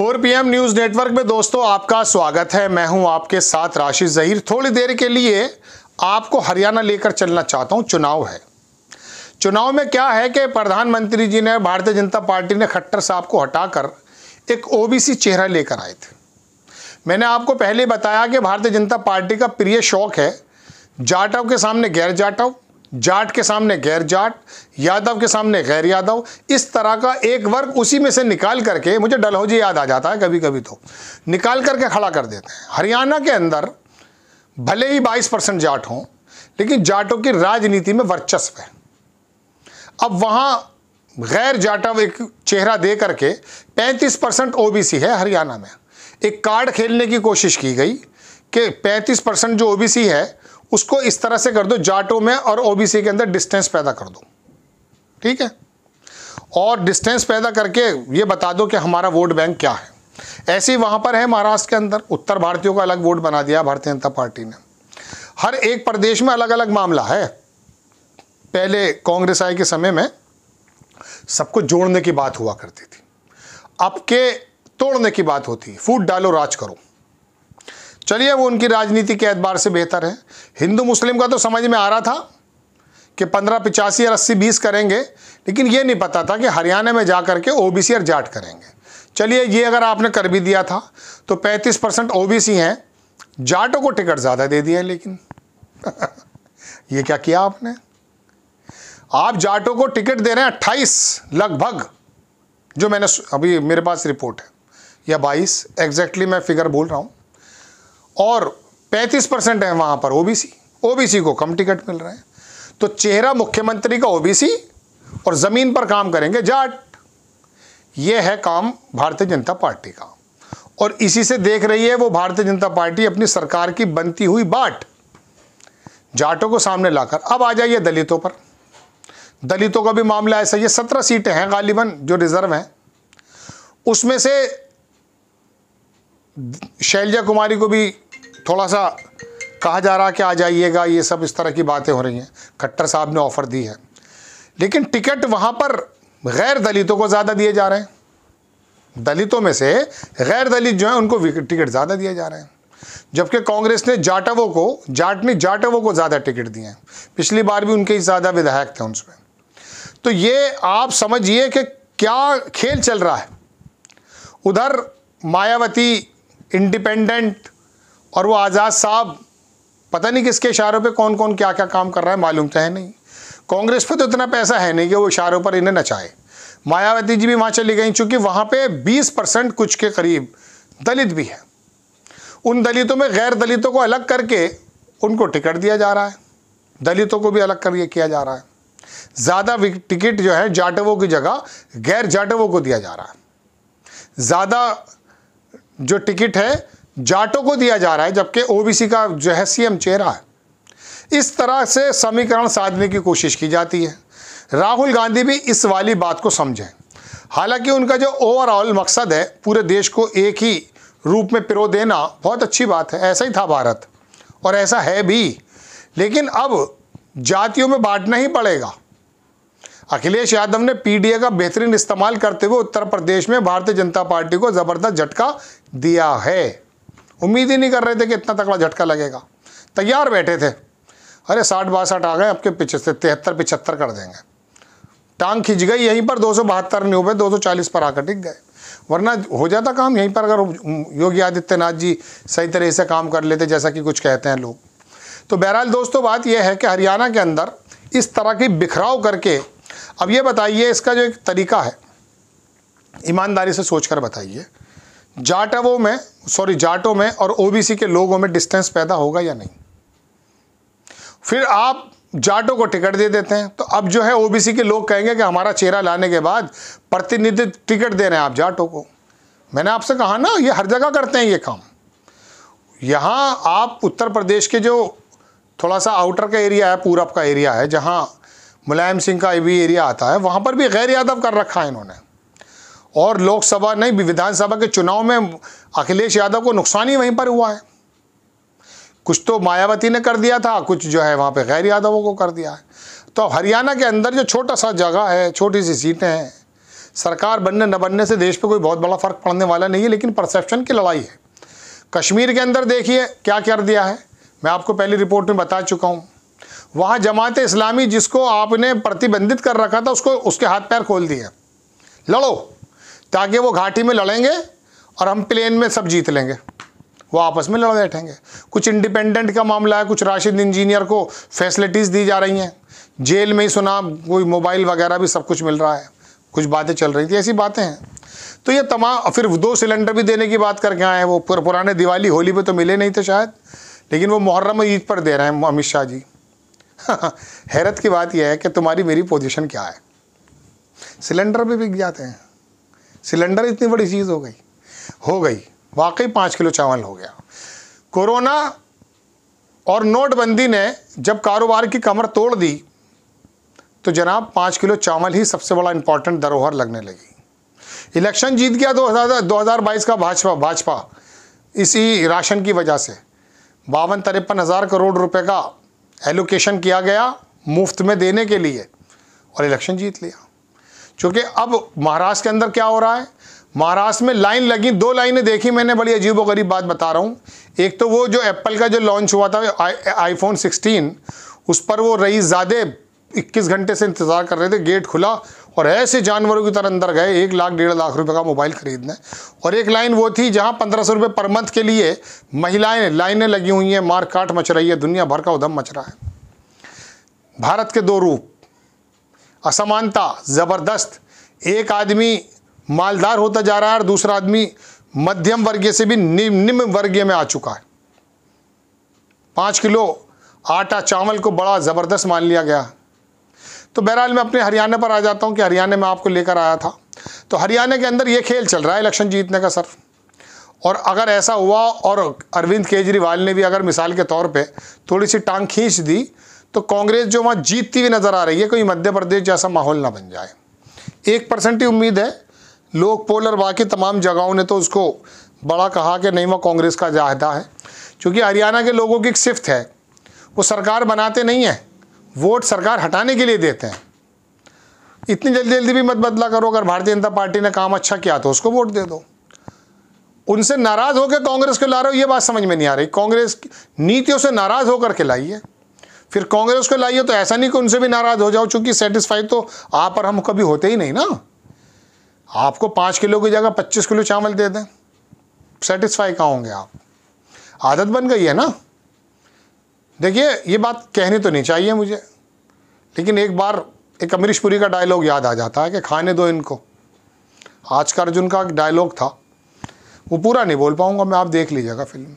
P M news network में दोस्तों आपका स्वागत है मैं हूं आपके साथ राशिद जहीर थोड़ी देर के लिए आपको हरियाणा लेकर चलना चाहता हूं चुनाव है चुनाव में क्या है कि प्रधानमंत्री जी ने भारतीय जनता पार्टी ने खट्टर साहब को हटाकर एक ओबीसी चेहरा लेकर आए थे मैंने आपको पहले बताया कि भारतीय जनता पार्टी का प्रिय शौक है जाटव के सामने गैर जाटव जाट के सामने गैर जाट यादव के सामने गैर यादव इस तरह का एक वर्ग उसी में से निकाल करके मुझे डलहौजी याद आ जाता है कभी कभी तो निकाल करके खड़ा कर देते हैं हरियाणा के अंदर भले ही 22 परसेंट जाट हों लेकिन जाटों की राजनीति में वर्चस्व है अब वहाँ गैर जाटव एक चेहरा दे करके 35 परसेंट ओ है हरियाणा में एक कार्ड खेलने की कोशिश की गई कि 35 परसेंट जो ओ है उसको इस तरह से कर दो जाटों में और ओबीसी के अंदर डिस्टेंस पैदा कर दो ठीक है और डिस्टेंस पैदा करके ये बता दो कि हमारा वोट बैंक क्या है ऐसे ही वहाँ पर है महाराष्ट्र के अंदर उत्तर भारतीयों का अलग वोट बना दिया भारतीय जनता पार्टी ने हर एक प्रदेश में अलग अलग मामला है पहले कांग्रेस आए के समय में सबको जोड़ने की बात हुआ करती थी अब के तोड़ने की बात होती है फूट डालो राज करो चलिए वो उनकी राजनीति के एतबार से बेहतर है हिंदू मुस्लिम का तो समझ में आ रहा था कि पंद्रह पिचासी और अस्सी बीस करेंगे लेकिन ये नहीं पता था कि हरियाणा में जा करके ओ बी और जाट करेंगे चलिए ये अगर आपने कर भी दिया था तो पैंतीस परसेंट ओ हैं जाटों को टिकट ज़्यादा दे दिया लेकिन ये क्या किया आपने आप जाटों को टिकट दे रहे हैं अट्ठाईस लगभग जो मैंने अभी मेरे पास रिपोर्ट है या बाईस एग्जैक्टली मैं फिगर बोल रहा हूँ और 35 परसेंट है वहाँ पर ओबीसी ओबीसी को कम टिकट मिल रहे हैं तो चेहरा मुख्यमंत्री का ओबीसी और ज़मीन पर काम करेंगे जाट ये है काम भारतीय जनता पार्टी का और इसी से देख रही है वो भारतीय जनता पार्टी अपनी सरकार की बनती हुई बाट जाटों को सामने लाकर अब आ जाइए दलितों पर दलितों का भी मामला ऐसा ये सत्रह सीटें हैं गालिबन जो रिजर्व हैं उसमें से शैलजा कुमारी को भी थोड़ा सा कहा जा रहा कि आ जाइएगा ये सब इस तरह की बातें हो रही हैं खट्टर साहब ने ऑफ़र दी है लेकिन टिकट वहाँ पर गैर दलितों को ज़्यादा दिए जा रहे हैं दलितों में से गैर दलित जो हैं उनको टिकट ज़्यादा दिए जा रहे हैं जबकि कांग्रेस ने जाटवों को जाटनी जाटवों को ज़्यादा टिकट दिए हैं पिछली बार भी उनके ही ज़्यादा विधायक थे उनमें तो ये आप समझिए कि क्या खेल चल रहा है उधर मायावती इंडिपेंडेंट और वो आज़ाद साहब पता नहीं किसके इशारों पे कौन कौन क्या क्या काम कर रहा है मालूम तो है नहीं कांग्रेस पे तो इतना पैसा है नहीं कि वो इशारों पर इन्हें नचाए मायावती जी भी वहाँ चली गई चूँकि वहाँ पर बीस परसेंट कुछ के करीब दलित भी हैं उन दलितों में गैर दलितों को अलग करके उनको टिकट दिया जा रहा है दलितों को भी अलग कर किया जा रहा है ज़्यादा टिकट जो है जाटवों की जगह गैर जाटवों को दिया जा रहा है ज़्यादा जो टिकट है जाटों को दिया जा रहा है जबकि ओबीसी का जो है सीएम चेहरा है इस तरह से समीकरण साधने की कोशिश की जाती है राहुल गांधी भी इस वाली बात को समझें हालांकि उनका जो ओवरऑल मकसद है पूरे देश को एक ही रूप में पिरो देना बहुत अच्छी बात है ऐसा ही था भारत और ऐसा है भी लेकिन अब जातियों में बांटना ही पड़ेगा अखिलेश यादव ने पीडीए का बेहतरीन इस्तेमाल करते हुए उत्तर प्रदेश में भारतीय जनता पार्टी को ज़बरदस्त झटका दिया है उम्मीद ही नहीं कर रहे थे कि इतना तकड़ा झटका लगेगा तैयार बैठे थे अरे साठ बासठ आ गए आपके पीछे से तिहत्तर पिछहत्तर कर देंगे टांग खिंच गई यहीं पर दो सौ बहत्तर नहीं दो सौ चालीस पर आकर टिक गए वरना हो जाता काम यहीं पर अगर योगी आदित्यनाथ जी सही तरह से काम कर लेते जैसा कि कुछ कहते हैं लोग तो बहरहाल दोस्तों बात यह है कि हरियाणा के अंदर इस तरह की बिखराव करके अब ये बताइए इसका जो एक तरीका है ईमानदारी से सोच कर बताइए जाटवों में सॉरी जाटों में और ओबीसी के लोगों में डिस्टेंस पैदा होगा या नहीं फिर आप जाटों को टिकट दे देते हैं तो अब जो है ओबीसी के लोग कहेंगे कि हमारा चेहरा लाने के बाद प्रतिनिधि टिकट दे रहे हैं आप जाटों को मैंने आपसे कहा ना ये हर जगह करते हैं ये काम यहाँ आप उत्तर प्रदेश के जो थोड़ा सा आउटर का एरिया है पूरब का एरिया है जहाँ मुलायम सिंह का भी एरिया आता है वहाँ पर भी गैर यादव कर रखा है इन्होंने और लोकसभा नहीं भी विधानसभा के चुनाव में अखिलेश यादव को नुकसान ही वहीं पर हुआ है कुछ तो मायावती ने कर दिया था कुछ जो है वहाँ पे गैर यादवों को कर दिया है तो हरियाणा के अंदर जो छोटा सा जगह है छोटी सी सीटें हैं सरकार बनने न बनने से देश पे कोई बहुत बड़ा फ़र्क पड़ने वाला नहीं है लेकिन परसेप्शन की लड़ाई है कश्मीर के अंदर देखिए क्या कर दिया है मैं आपको पहली रिपोर्ट में बता चुका हूँ वहाँ जमात इस्लामी जिसको आपने प्रतिबंधित कर रखा था उसको उसके हाथ पैर खोल दिए लड़ो ताकि वो घाटी में लड़ेंगे और हम प्लेन में सब जीत लेंगे वो आपस में लड़ बैठेंगे कुछ इंडिपेंडेंट का मामला है कुछ राशिद इंजीनियर को फैसिलिटीज़ दी जा रही हैं जेल में ही सुना कोई मोबाइल वगैरह भी सब कुछ मिल रहा है कुछ बातें चल रही थी ऐसी बातें हैं तो ये तमाम फिर दो सिलेंडर भी देने की बात करके आए हैं वो पुर, पुराने दिवाली होली पे तो मिले नहीं थे शायद लेकिन वो मुहर्रम ईद पर दे रहे हैं अमित शाह जी हैरत की बात यह है कि तुम्हारी मेरी पोजिशन क्या है सिलेंडर भी बिक जाते हैं सिलेंडर इतनी बड़ी चीज़ हो गई हो गई वाकई पाँच किलो चावल हो गया कोरोना और नोटबंदी ने जब कारोबार की कमर तोड़ दी तो जनाब पाँच किलो चावल ही सबसे बड़ा इंपॉर्टेंट धरोहर लगने लगी इलेक्शन जीत गया दो हज़ार दो हज़ार बाईस का भाजपा भाजपा इसी राशन की वजह से बावन तिरपन हज़ार करोड़ रुपए का एलोकेशन किया गया मुफ्त में देने के लिए और इलेक्शन जीत लिया क्योंकि अब महाराष्ट्र के अंदर क्या हो रहा है महाराष्ट्र में लाइन लगी दो लाइनें देखी मैंने बड़ी अजीब गरीब बात बता रहा हूँ एक तो वो जो एप्पल का जो लॉन्च हुआ था आईफोन सिक्सटीन उस पर वो रईस ज़्यादा इक्कीस घंटे से इंतज़ार कर रहे थे गेट खुला और ऐसे जानवरों की तरह अंदर गए एक लाख डेढ़ लाख रुपए का मोबाइल खरीदना है और एक लाइन वो थी जहां पंद्रह सौ रुपये पर मंथ के लिए महिलाएं लाइनें लगी हुई हैं मार काट मच रही है दुनिया भर का उधम मच रहा है भारत के दो रूप असमानता ज़बरदस्त एक आदमी मालदार होता जा रहा है और दूसरा आदमी मध्यम वर्गीय से भी निम्न निम वर्गीय में आ चुका है पाँच किलो आटा चावल को बड़ा ज़बरदस्त मान लिया गया तो बहरहाल मैं अपने हरियाणा पर आ जाता हूँ कि हरियाणा में आपको लेकर आया था तो हरियाणा के अंदर ये खेल चल रहा है इलेक्शन जीतने का सर और अगर ऐसा हुआ और अरविंद केजरीवाल ने भी अगर मिसाल के तौर पे थोड़ी सी टांग खींच दी तो कांग्रेस जो वहाँ जीतती हुई नज़र आ रही है कोई मध्य प्रदेश जैसा माहौल ना बन जाए एक परसेंट ही उम्मीद है लोग पोल और बाकी तमाम जगहों ने तो उसको बड़ा कहा कि नहीं वह कांग्रेस का जाहदा है क्योंकि हरियाणा के लोगों की एक सिफ्त है वो सरकार बनाते नहीं हैं वोट सरकार हटाने के लिए देते हैं इतनी जल्दी जल्दी भी मत बदला करो अगर भारतीय जनता पार्टी ने काम अच्छा किया तो उसको वोट दे दो उनसे नाराज़ होकर कांग्रेस को ला रहे हो ये बात समझ में नहीं आ रही कांग्रेस नीतियों से नाराज़ होकर के लाई है फिर कांग्रेस को लाइए तो ऐसा नहीं कि उनसे भी नाराज हो जाओ चूंकि सेटिस्फाई तो आप और हम कभी होते ही नहीं ना आपको पाँच किलो की जगह पच्चीस किलो चावल दे दें सेटिस्फाई कहाँ होंगे आप आदत बन गई है ना देखिए ये बात कहनी तो नहीं चाहिए मुझे लेकिन एक बार एक अमरीश पुरी का डायलॉग याद आ जाता है कि खाने दो इनको आज का अर्जुन का डायलॉग था वो पूरा नहीं बोल पाऊँगा मैं आप देख लीजिएगा फिल्म